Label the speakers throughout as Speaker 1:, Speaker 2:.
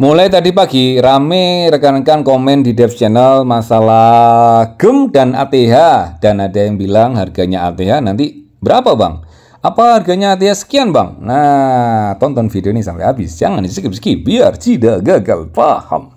Speaker 1: Mulai tadi pagi rame rekan-rekan komen di Dev Channel masalah GEM dan ATH dan ada yang bilang harganya ATH nanti berapa bang? Apa harganya ATH sekian bang? Nah tonton video ini sampai habis jangan di skip skip biar tidak gagal paham.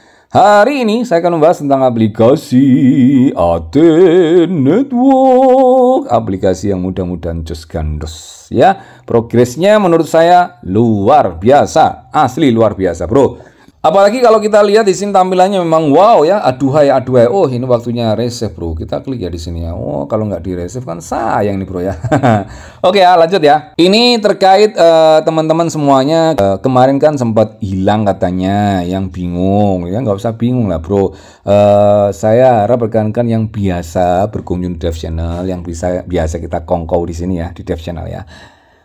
Speaker 1: Hari ini saya akan membahas tentang aplikasi AT Network, aplikasi yang mudah-mudahan just gandos ya. Progresnya menurut saya luar biasa, asli luar biasa, Bro. Apalagi kalau kita lihat di sini tampilannya memang wow ya, aduhai aduhai. Oh ini waktunya resep, bro, kita klik ya di sini ya. Oh kalau nggak di resep kan sayang nih bro ya. Oke ya lanjut ya. Ini terkait eh, teman-teman uh, semuanya uh, kemarin kan sempat hilang katanya, yang bingung ya nggak usah bingung lah bro. Uh, saya harap rekan-rekan yang biasa berkunjung di Dev Channel, yang bisa biasa kita kongkow di sini ya di Dev Channel ya.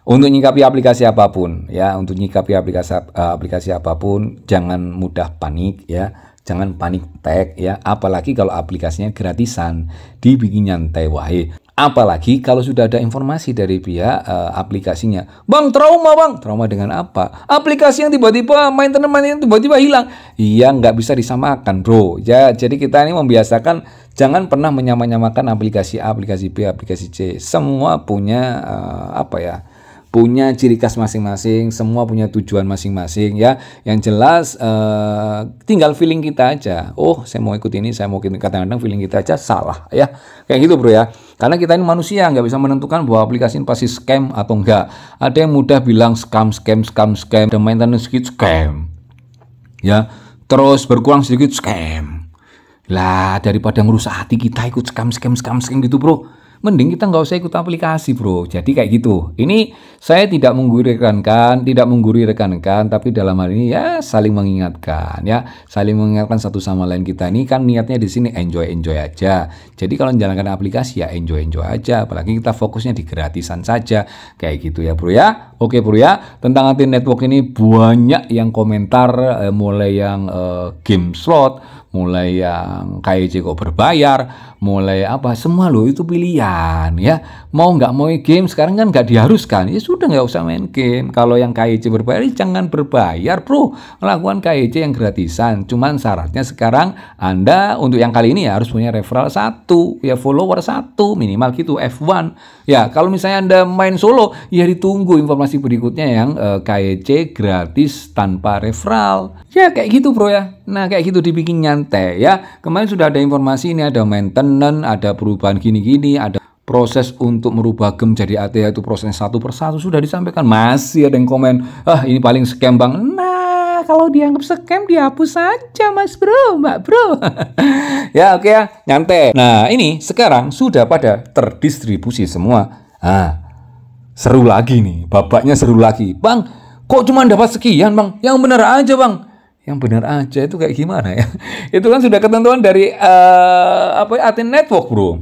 Speaker 1: Untuk menyikapi aplikasi apapun ya, untuk menyikapi aplikasi eh, aplikasi apapun jangan mudah panik ya. Jangan panik tag ya, apalagi kalau aplikasinya gratisan, dibikin nyantai wahai, Apalagi kalau sudah ada informasi dari pihak uh, aplikasinya. Bang, trauma bang. Trauma dengan apa? Aplikasi yang tiba-tiba maintenance yang tiba-tiba hilang. Iya, nggak bisa disamakan bro. Ya, jadi kita ini membiasakan jangan pernah menyamakan aplikasi A, aplikasi B, aplikasi C. Semua punya uh, apa ya? punya ciri khas masing-masing, semua punya tujuan masing-masing ya. Yang jelas uh, tinggal feeling kita aja. Oh, saya mau ikut ini, saya mau ikut kadang-kadang feeling kita aja salah ya. Kayak gitu bro ya. Karena kita ini manusia nggak bisa menentukan bahwa aplikasi ini pasti scam atau enggak. Ada yang mudah bilang scam, scam, scam, scam, ada maintenance kit scam. Ya, terus berkurang sedikit scam. Lah daripada ngerusak hati kita ikut scam, scam, scam, scam gitu bro mending kita nggak usah ikut aplikasi bro. Jadi kayak gitu. Ini saya tidak menggurui tidak menggurui tapi dalam hal ini ya saling mengingatkan ya, saling mengingatkan satu sama lain kita ini kan niatnya di sini enjoy enjoy aja. Jadi kalau menjalankan aplikasi ya enjoy enjoy aja, apalagi kita fokusnya di gratisan saja kayak gitu ya bro ya. Oke bro ya, tentang anti network ini banyak yang komentar eh, mulai yang eh, game slot mulai yang KIC kok berbayar, mulai apa semua loh itu pilihan ya. Mau nggak mau game sekarang kan nggak diharuskan. Ya sudah nggak usah main game. Kalau yang KIC berbayar ya jangan berbayar bro. Lakukan KIC yang gratisan. Cuman syaratnya sekarang Anda untuk yang kali ini ya harus punya referral satu ya follower satu minimal gitu F1. Ya kalau misalnya Anda main solo ya ditunggu informasi berikutnya yang eh, KIC gratis tanpa referral. Ya kayak gitu bro ya. Nah kayak gitu dibikin nyantai ya. Kemarin sudah ada informasi ini ada maintenance, ada perubahan gini-gini, ada proses untuk merubah gem jadi ATH itu proses satu persatu sudah disampaikan. Masih ada yang komen, ah ini paling scam bang. Nah kalau dianggap scam dihapus saja mas bro, mbak bro. ya oke okay ya, nyantai. Nah ini sekarang sudah pada terdistribusi semua. Ah seru lagi nih, babaknya seru lagi. Bang, kok cuma dapat sekian bang? Yang benar aja bang yang benar aja itu kayak gimana ya? Itu kan sudah ketentuan dari uh, apa ya, Aten Network, Bro. Uh,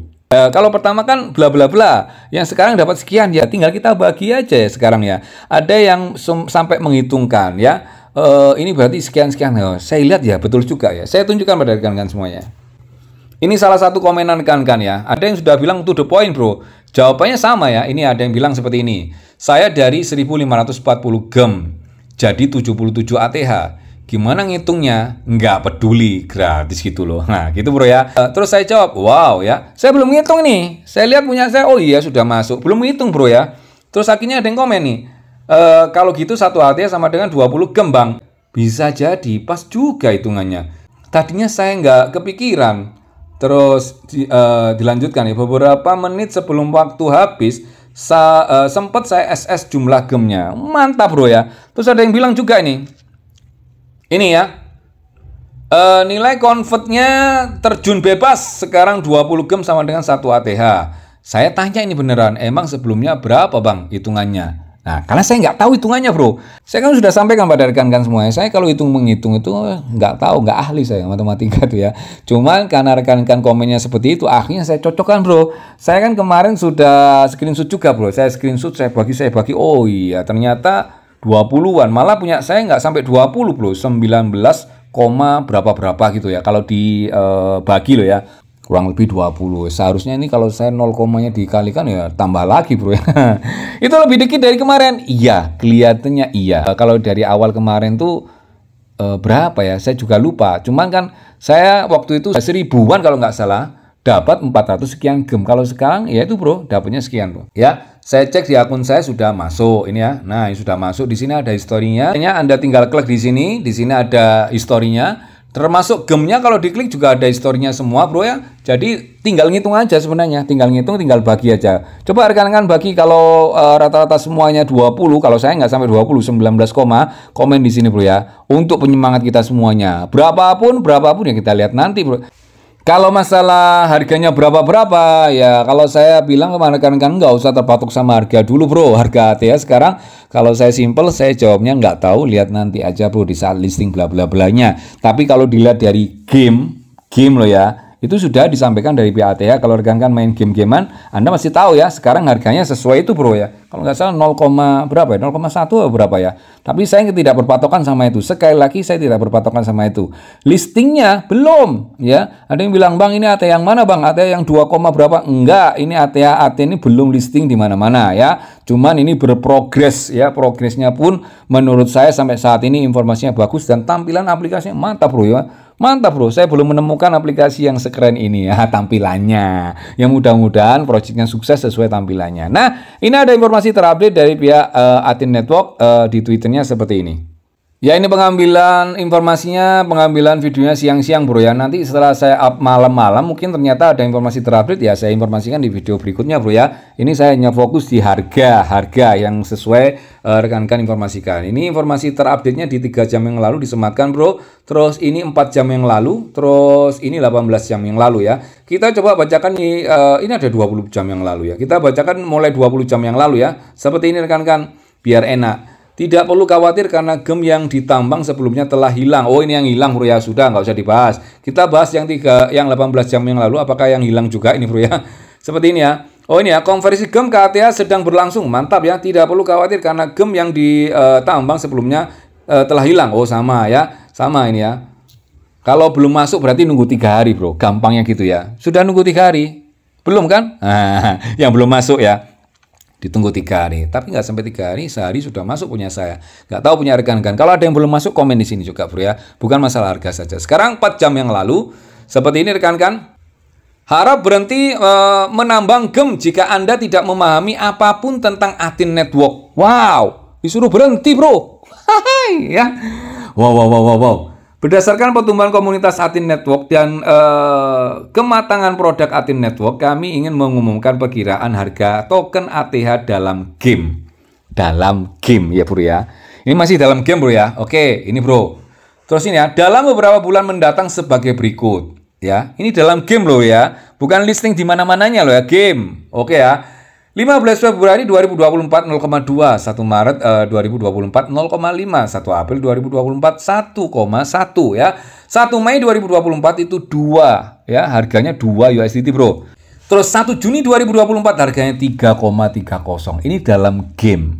Speaker 1: kalau pertama kan bla bla bla, yang sekarang dapat sekian ya, tinggal kita bagi aja ya sekarang ya. Ada yang sampai menghitungkan ya, uh, ini berarti sekian sekian. Oh, saya lihat ya betul juga ya. Saya tunjukkan pada rekan-rekan semuanya. Ini salah satu komenan kan kan ya. Ada yang sudah bilang to the point bro. Jawabannya sama ya. Ini ada yang bilang seperti ini. Saya dari 1540 gem jadi 77 ATH. Gimana ngitungnya? Nggak peduli, gratis gitu loh. Nah, gitu bro ya. Eh, terus saya jawab, wow ya, saya belum ngitung nih. Saya lihat punya saya, oh iya sudah masuk. Belum ngitung bro ya. Terus akhirnya ada yang komen nih, e, kalau gitu satu artinya sama dengan 20 gembang. Bisa jadi, pas juga hitungannya. Tadinya saya nggak kepikiran. Terus di, uh, dilanjutkan nih ya, beberapa menit sebelum waktu habis, sa, uh, sempat saya SS jumlah gemnya. Mantap bro ya. Terus ada yang bilang juga ini. Ini ya. E, nilai convertnya terjun bebas sekarang 20 gem sama dengan 1 ATH. Saya tanya ini beneran, emang sebelumnya berapa bang hitungannya? Nah, karena saya nggak tahu hitungannya bro. Saya kan sudah sampaikan pada rekan-rekan semuanya, saya kalau hitung menghitung itu eh, nggak tahu, nggak ahli saya matematika tuh ya. Cuman karena rekan-rekan komennya seperti itu, akhirnya saya cocokkan bro. Saya kan kemarin sudah screenshot juga bro, saya screenshot, saya bagi, saya bagi. Oh iya, ternyata 20-an. Malah punya saya nggak sampai 20 bro, 19 koma berapa-berapa gitu ya. Kalau dibagi eh, loh ya, kurang lebih 20. Seharusnya ini kalau saya 0 komanya dikalikan ya tambah lagi bro ya. itu lebih dikit dari kemarin. Iya, kelihatannya iya. Eh, kalau dari awal kemarin tuh e, berapa ya? Saya juga lupa. Cuman kan saya waktu itu seribuan kalau nggak salah dapat 400 sekian gem. Kalau sekarang ya itu bro, dapatnya sekian bro. Ya, saya cek di akun saya sudah masuk ini ya. Nah, ini sudah masuk. Di sini ada historinya. Hanya Anda tinggal klik di sini. Di sini ada historinya. Termasuk gemnya kalau diklik juga ada historinya semua bro ya. Jadi tinggal ngitung aja sebenarnya. Tinggal ngitung, tinggal bagi aja. Coba rekan-rekan bagi kalau eh, rata-rata uh, dua puluh semuanya 20. Kalau saya nggak sampai 20, 19, komen di sini bro ya. Untuk penyemangat kita semuanya. Berapapun, berapapun yang kita lihat nanti bro. Kalau masalah harganya berapa-berapa, ya kalau saya bilang kemarin kan kan nggak usah terpatok sama harga dulu bro, harga ATS sekarang kalau saya simple, saya jawabnya nggak tahu, lihat nanti aja bro di saat listing bla bla blanya. Tapi kalau dilihat dari game, game loh ya, itu sudah disampaikan dari pihak ATH. kalau rekan-rekan main game-gamean, Anda masih tahu ya, sekarang harganya sesuai itu bro ya kalau nggak salah 0, berapa ya 0,1 berapa ya tapi saya tidak berpatokan sama itu sekali lagi saya tidak berpatokan sama itu listingnya belum ya ada yang bilang bang ini ATA yang mana bang ATA yang 2, berapa enggak ini ATA ATA ini belum listing di mana-mana ya cuman ini berprogres ya progresnya pun menurut saya sampai saat ini informasinya bagus dan tampilan aplikasinya mantap bro ya Mantap bro, saya belum menemukan aplikasi yang sekeren ini ya tampilannya. Yang mudah-mudahan proyeknya sukses sesuai tampilannya. Nah, ini ada informasi Informasi terupdate dari pihak uh, Atin Network uh, di Twitternya seperti ini. Ya ini pengambilan informasinya, pengambilan videonya siang-siang bro ya. Nanti setelah saya up malam-malam mungkin ternyata ada informasi terupdate ya saya informasikan di video berikutnya bro ya. Ini saya hanya fokus di harga, harga yang sesuai rekan eh, rekan-rekan informasikan. Ini informasi terupdate-nya di 3 jam yang lalu disematkan bro. Terus ini 4 jam yang lalu, terus ini 18 jam yang lalu ya. Kita coba bacakan ini, uh, eh, ini ada 20 jam yang lalu ya. Kita bacakan mulai 20 jam yang lalu ya. Seperti ini rekan-rekan biar enak. Tidak perlu khawatir karena gem yang ditambang sebelumnya telah hilang. Oh ini yang hilang bro ya sudah nggak usah dibahas. Kita bahas yang tiga yang 18 jam yang lalu apakah yang hilang juga ini bro ya. Seperti ini ya. Oh ini ya konversi gem ke ATH sedang berlangsung mantap ya. Tidak perlu khawatir karena gem yang ditambang sebelumnya eh, telah hilang. Oh sama ya sama ini ya. Kalau belum masuk berarti nunggu tiga hari bro. Gampangnya gitu ya. Sudah nunggu tiga hari belum kan? Nah, yang belum masuk ya ditunggu tiga hari. Tapi nggak sampai tiga hari, sehari sudah masuk punya saya. Nggak tahu punya rekan-rekan. Kalau ada yang belum masuk, komen di sini juga bro ya. Bukan masalah harga saja. Sekarang 4 jam yang lalu, seperti ini rekan-rekan. Harap berhenti e, menambang gem jika Anda tidak memahami apapun tentang Atin Network. Wow, disuruh berhenti bro. Hai ya. Wow, wow, wow, wow, wow. Berdasarkan pertumbuhan komunitas Atin Network dan eh, kematangan produk Atin Network, kami ingin mengumumkan perkiraan harga token ATH dalam game. Dalam game ya, Bro ya. Ini masih dalam game, Bro ya. Oke, ini Bro. Terus ini ya, dalam beberapa bulan mendatang sebagai berikut, ya. Ini dalam game loh ya, bukan listing di mana-mananya loh ya, game. Oke ya. 15 Februari 2024 0,2, 1 Maret eh, 2024 0,5, 1 April 2024 1,1 ya. 1 Mei 2024 itu 2 ya, harganya 2 USDT, Bro. Terus 1 Juni 2024 harganya 3,30. Ini dalam game.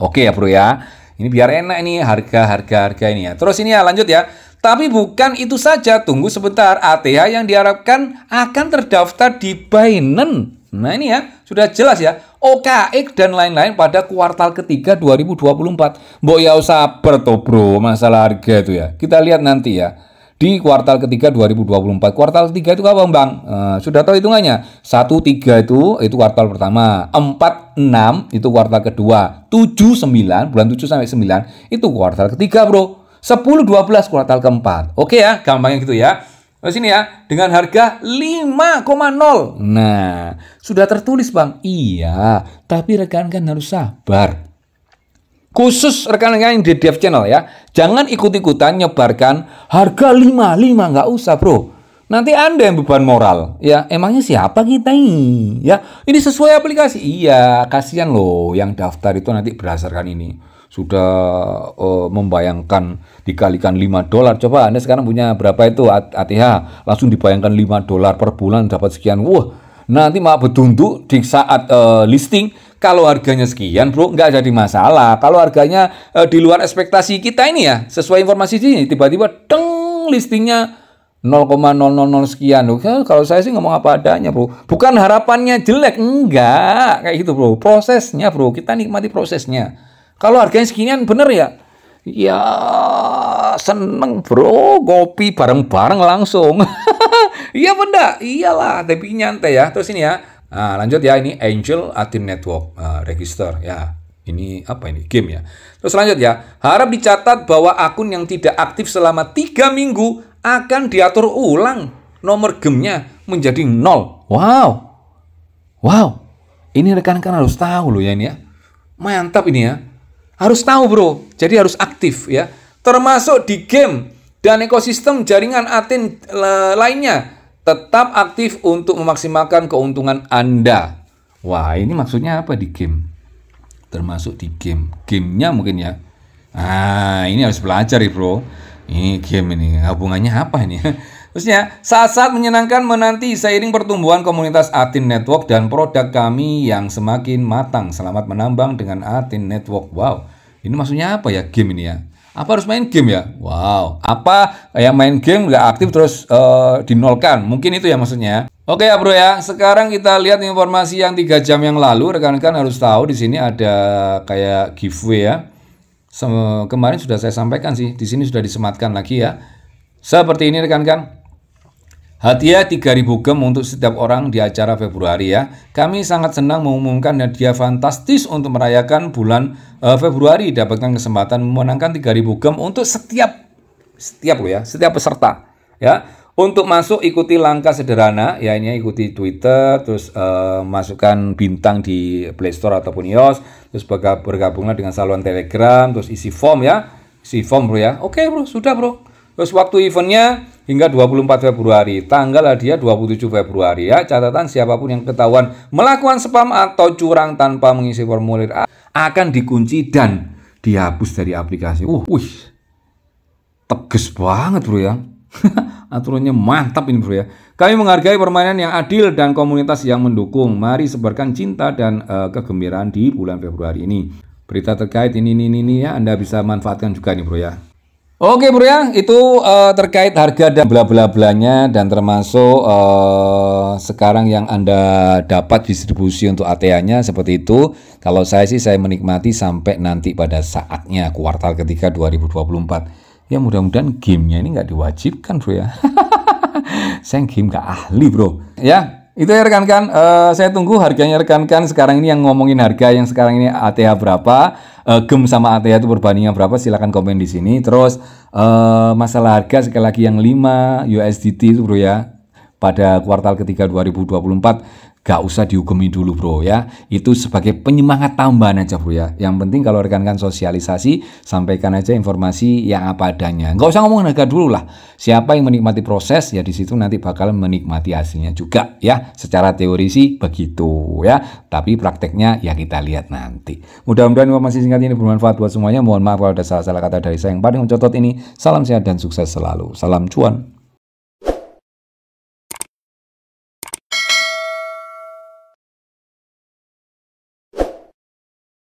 Speaker 1: Oke ya, Bro ya. Ini biar enak ini harga-harga-harga ini ya. Terus ini ya lanjut ya. Tapi bukan itu saja, tunggu sebentar. ATH yang diharapkan akan terdaftar di Binance Nah ini ya, sudah jelas ya, OKX dan lain-lain pada kuartal ketiga 2024. Mbok ya usah bertobro bro, masalah harga itu ya. Kita lihat nanti ya, di kuartal ketiga 2024. Kuartal ketiga itu apa Bang? Eh, sudah tahu hitungannya? 1, 3 itu, itu kuartal pertama. 4, 6 itu kuartal kedua. 7, 9, bulan 7 sampai 9 itu kuartal ketiga bro. 10, 12 kuartal keempat. Oke ya, gampangnya gitu ya. Nah, sini ya, dengan harga 5,0. Nah, sudah tertulis, Bang. Iya, tapi rekan-rekan harus sabar. Khusus rekan-rekan yang di Dev Channel ya, jangan ikut-ikutan nyebarkan harga 55 nggak usah, Bro. Nanti Anda yang beban moral. Ya, emangnya siapa kita ini? Ya, ini sesuai aplikasi. Iya, kasihan loh yang daftar itu nanti berdasarkan ini sudah uh, membayangkan dikalikan 5 dolar. Coba Anda sekarang punya berapa itu ATH, langsung dibayangkan 5 dolar per bulan dapat sekian. Wah, nanti mau bertunduk di saat uh, listing kalau harganya sekian, Bro, nggak jadi masalah. Kalau harganya uh, di luar ekspektasi kita ini ya, sesuai informasi sini tiba-tiba deng listingnya 0,000 sekian. Oke, kalau saya sih ngomong apa adanya, Bro. Bukan harapannya jelek, enggak, kayak gitu, Bro. Prosesnya, Bro. Kita nikmati prosesnya. Kalau harganya seginian bener ya? Ya seneng bro, kopi bareng-bareng langsung. iya benda, iyalah tapi nyantai ya. Terus ini ya, nah, lanjut ya ini Angel Atim Network uh, register ya. Ini apa ini? Game ya. Terus lanjut ya. Harap dicatat bahwa akun yang tidak aktif selama tiga minggu akan diatur ulang nomor gamenya menjadi nol. Wow. Wow. Ini rekan-rekan harus tahu loh ya ini ya. Mantap ini ya. Harus tahu bro, jadi harus aktif ya. Termasuk di game dan ekosistem jaringan atin lainnya. Tetap aktif untuk memaksimalkan keuntungan Anda. Wah ini maksudnya apa di game? Termasuk di game. Gamenya mungkin ya. Ah ini harus belajar ya bro. Ini game ini. Hubungannya apa ini? Terusnya, saat-saat menyenangkan menanti seiring pertumbuhan komunitas Atin Network dan produk kami yang semakin matang. Selamat menambang dengan Atin Network. Wow, ini maksudnya apa ya game ini ya? Apa harus main game ya? Wow, apa yang main game nggak aktif terus uh, dinolkan? Mungkin itu ya maksudnya. Oke ya bro ya, sekarang kita lihat informasi yang tiga jam yang lalu. Rekan-rekan harus tahu di sini ada kayak giveaway ya. Sem kemarin sudah saya sampaikan sih, di sini sudah disematkan lagi ya. Seperti ini rekan-rekan. Hadiah 3000 gem untuk setiap orang di acara Februari ya. Kami sangat senang mengumumkan hadiah fantastis untuk merayakan bulan uh, Februari dapatkan kesempatan memenangkan 3000 gem untuk setiap setiap lo ya, setiap peserta ya. Untuk masuk ikuti langkah sederhana ya ini ikuti Twitter terus uh, masukkan bintang di Play Store ataupun iOS terus bergabunglah dengan saluran Telegram terus isi form ya. Isi form bro ya. Oke bro, sudah bro. Terus waktu eventnya hingga 24 Februari. Tanggal hadiah 27 Februari ya. Catatan siapapun yang ketahuan melakukan spam atau curang tanpa mengisi formulir A akan dikunci dan dihapus dari aplikasi. Uh, wih. Tegas banget, Bro ya. Aturannya mantap ini, Bro ya. Kami menghargai permainan yang adil dan komunitas yang mendukung. Mari sebarkan cinta dan uh, kegembiraan di bulan Februari ini. Berita terkait ini ini ini ya Anda bisa manfaatkan juga nih, Bro ya. Oke bro ya, itu uh, terkait harga dan bla bla blanya dan termasuk uh, sekarang yang anda dapat distribusi untuk ATA-nya seperti itu. Kalau saya sih saya menikmati sampai nanti pada saatnya kuartal ketiga 2024. Ya mudah-mudahan gamenya ini nggak diwajibkan bro ya. saya game nggak ahli bro. Ya itu ya rekan-rekan, uh, saya tunggu harganya rekan-rekan sekarang ini yang ngomongin harga yang sekarang ini ATA berapa uh, gem sama Atea itu perbandingan berapa silahkan komen di sini terus uh, masalah harga sekali lagi yang 5 USDT itu bro ya pada kuartal ketiga 2024 gak usah dihukumi dulu bro ya. Itu sebagai penyemangat tambahan aja bro ya. Yang penting kalau rekan-rekan sosialisasi sampaikan aja informasi yang apa adanya. Gak usah ngomong harga dulu lah. Siapa yang menikmati proses ya di situ nanti bakal menikmati hasilnya juga ya. Secara teori sih begitu ya. Tapi prakteknya ya kita lihat nanti. Mudah-mudahan informasi singkat ini bermanfaat buat semuanya. Mohon maaf kalau ada salah-salah kata dari saya yang paling mencotot ini. Salam sehat dan sukses selalu. Salam cuan.